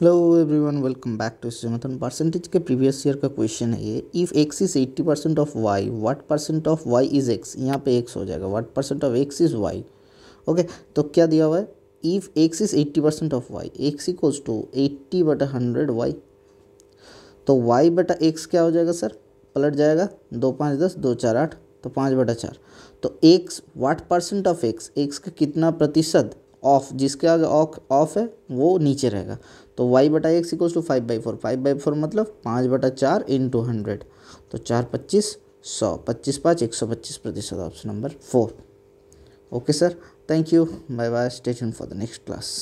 hello everyone welcome back to सिमथन percentage के previous year का क्वेश्चन है ये if x is eighty percent of y what percent of y is x यहाँ पे x हो जाएगा what percent of x is y okay तो क्या दिया हुआ है if x is eighty percent of y x equals to eighty बटा हंड्रेड वाई तो वाई बटा एक्स क्या हो जाएगा सर पलट जाएगा दो पाँच दस दो चार आठ तो पाँच बटा चार तो x what percent of x x का कितना प्रतिशत ऑफ जिसका ऑफ है वो नीचे रहेगा तो वाई बटा x equal to five by four five by four मतलब पाँच बटा चार इन टू हंड्रेड तो चार पच्चीस सौ पच्चीस पाँच एक सौ पच्चीस प्रतिशत option number four okay sir thank you bye bye stay tuned for the next class